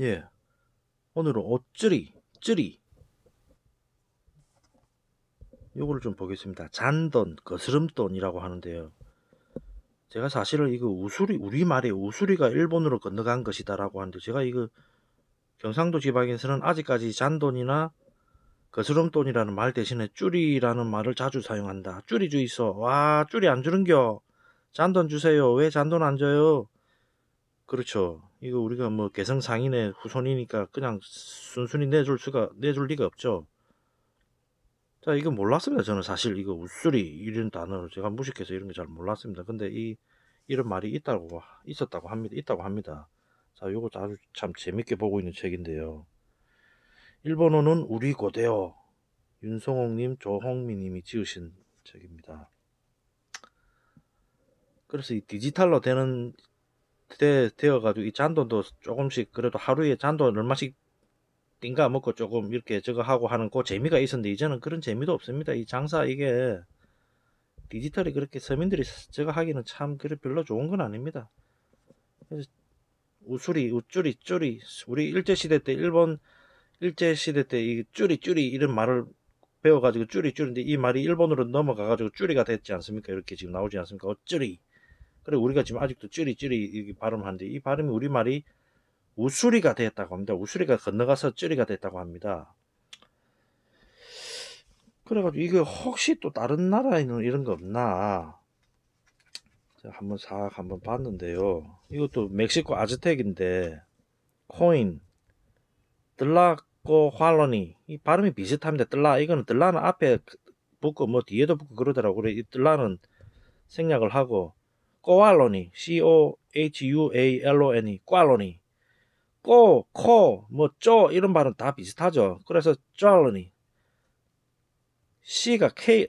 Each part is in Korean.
예. 오늘은 옷쯔리, 쯔리. 요거를 좀 보겠습니다. 잔돈, 거스름돈이라고 하는데요. 제가 사실은 이거 우수리, 우리말에 우수리가 일본으로 건너간 것이다라고 하는데 제가 이거 경상도 지방에서는 아직까지 잔돈이나 거스름돈이라는 말 대신에 쭈리라는 말을 자주 사용한다. 쭈리 주이어 와, 쭈리 안 주는겨. 잔돈 주세요. 왜 잔돈 안 줘요? 그렇죠. 이거 우리가 뭐 개성 상인의 후손이니까 그냥 순순히 내줄 수가 내줄 리가 없죠. 자 이거 몰랐습니다. 저는 사실 이거 우수리 이런 단어를 제가 무식해서 이런 게 잘 몰랐습니다. 근데 이 이런 말이 있다고 있었다고 합니다. 있다고 합니다. 자 요거 아주 참 재밌게 보고 있는 책인데요. 일본어는 우리 고대어 윤성옥님 조홍미님이 지으신 책입니다. 그래서 이 디지털로 되는 되, 되어가지고 이 잔돈도 조금씩 그래도 하루에 잔돈 얼마씩 띵가 먹고 조금 이렇게 저거 하고 하는 그 재미가 있었는데 이제는 그런 재미도 없습니다. 이 장사 이게 디지털이 그렇게 서민들이 저거 하기는 참 그래 별로 좋은 건 아닙니다. 그래서 우수리, 우쭈리, 쭈리 우리 일제시대 때 일본 일제시대 때이 쭈리 쭈리 이런 말을 배워가지고 쭈리 쭈리인데 이 말이 일본으로 넘어가가지고 쭈리가 됐지 않습니까? 이렇게 지금 나오지 않습니까? 어쭈리 그래 우리가 지금 아직도 찌리찌리 발음하는데 이 발음이 우리말이 우수리가 되었다고 합니다. 우수리가 건너가서 찌리가 됐다고 합니다. 그래가지고 이게 혹시 또 다른 나라에는 이런 거 없나 제가 한번 싹 한번 봤는데요. 이것도 멕시코 아즈텍인데 코인 들라코 활로니 이 발음이 비슷합니다. 뜰라 이거는 뜰라는 앞에 붙고 뭐 뒤에도 붙고 그러더라고 요이 뜰라는 생략을 하고 꼬알로니 C-O-H-U-A-L-O-N-E, 코알로니. 꼬, 코, 뭐, 쪼 이런 발음 다 비슷하죠. 그래서 쪼알로니. C가 K,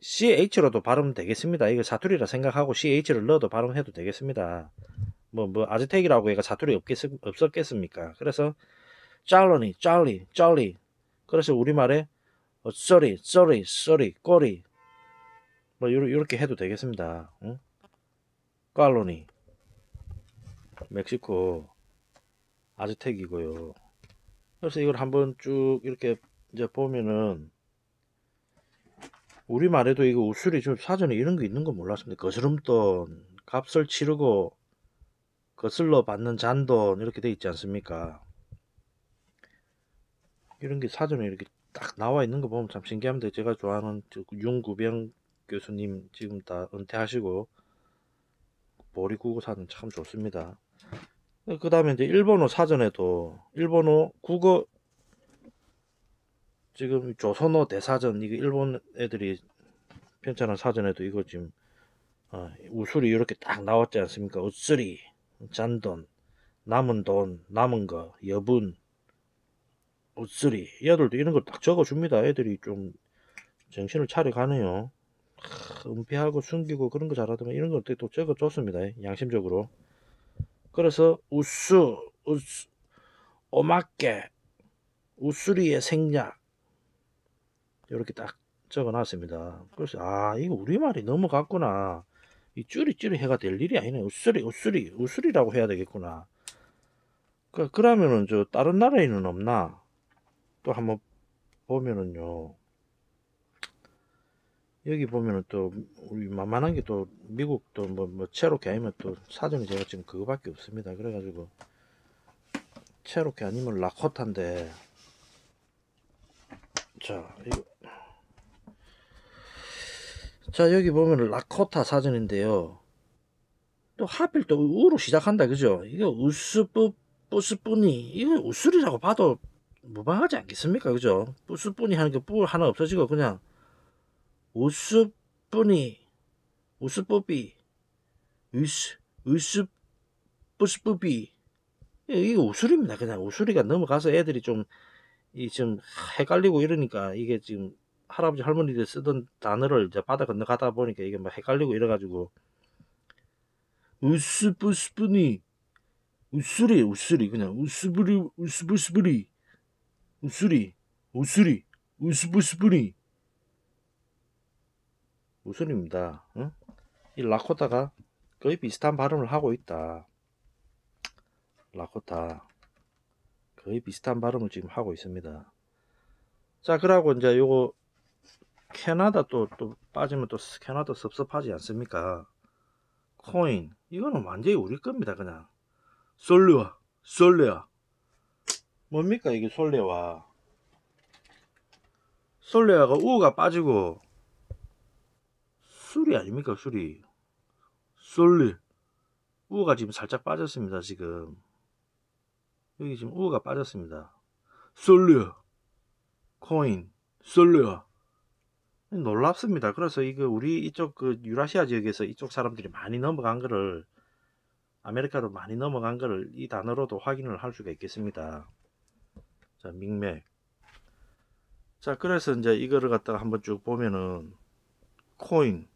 CH로도 발음되겠습니다. 이거 사투리라 생각하고 CH를 넣어도 발음해도 되겠습니다. 뭐, 뭐, 아즈텍이라고 얘가 사투리 없겠, 없었겠습니까? 그래서, 짤로니 짤리, 짤리. 그래서 우리말에, 어, 쏘리, 쏘리, 쏘리, 꼬리. 뭐, 이렇게 해도 되겠습니다. 응? 칼로니 멕시코 아즈텍이고요. 그래서 이걸 한번 쭉 이렇게 이제 보면은 우리말에도 이거 우술이 좀 사전에 이런 게 있는 거 몰랐습니다. 거스름돈, 값을 치르고 거슬러 받는 잔돈 이렇게 돼 있지 않습니까? 이런 게 사전에 이렇게 딱 나와 있는 거 보면 참 신기합니다. 제가 좋아하는 윤구병 교수님 지금 다 은퇴하시고 보리국어사는참 좋습니다. 그 다음에 이제 일본어 사전에도 일본어 국어 지금 조선어 대사전 이거 일본 애들이 편찬한 사전에도 이거 지금 어, 우술이 이렇게 딱 나왔지 않습니까? 우쓰리, 잔돈, 남은 돈, 남은 거, 여분, 우쓰리 애들도 이런 걸 딱 적어줍니다. 애들이 좀 정신을 차려가네요. 은폐하고 숨기고 그런 거 잘하더만 이런 거 어떻게 또적어좋습니다 양심적으로. 그래서 우수, 우수, 오마께 우수리의 생략 이렇게 딱 적어놨습니다. 그래서 아 이거 우리말이 넘어갔구나. 이 쭈리쭈리 해가 될 일이 아니네. 우수리, 우수리, 우수리라고 해야 되겠구나. 그, 그러면은 저 다른 나라에는 없나? 또 한번 보면은요. 여기 보면은 또 우리 만만한 게 또 미국도 뭐, 뭐 체로키 아니면 또 사전에 제가 지금 그거밖에 없습니다. 그래가지고 체로키 아니면 라코타인데 자 이거 자 여기 보면은 라코타 사전인데요. 또 하필 또 우로 시작한다 그죠? 이거 우스뿌 뿌스뿐이 이거 우스리라고 봐도 무방하지 않겠습니까 그죠? 뿌스뿐이 하는 게 뿌 하나 없어지고 그냥 우스뿐이 우스뿌비 우스 우스 뿌스뿌비 예, 이게 우스리입니다 그냥 우스리가 넘어가서 애들이 좀 이 좀 헷갈리고 이러니까 이게 지금 할아버지 할머니들 쓰던 단어를 이제 받아 건너가다 보니까 이게 막 뭐 헷갈리고 이래가지고 우스뿌스뿌니 우스리우스리 그냥 우스부리 우스부스부리 우스리우스리 우스부스부리 무술입니다. 응? 이 라코타가 거의 비슷한 발음을 하고 있다. 라코타 거의 비슷한 발음을 지금 하고 있습니다. 자 그러고 이제 요거 캐나다 또, 또 빠지면 또 캐나다 섭섭하지 않습니까? 코인 이거는 완전히 우리 겁니다 그냥 솔루와 솔레와 뭡니까 이게 솔레와 솔레와가 우가 빠지고 수리 아닙니까 수리 솔리 우가 지금 살짝 빠졌습니다 지금 여기 지금 우가 빠졌습니다 솔리 코인 솔리 놀랍습니다 그래서 이거 우리 이쪽 그 유라시아 지역에서 이쪽 사람들이 많이 넘어간 거를 아메리카로 많이 넘어간 거를 이 단어로도 확인을 할 수가 있겠습니다 자민맥자 그래서 이제 이거를 갖다가 한번 쭉 보면은 코인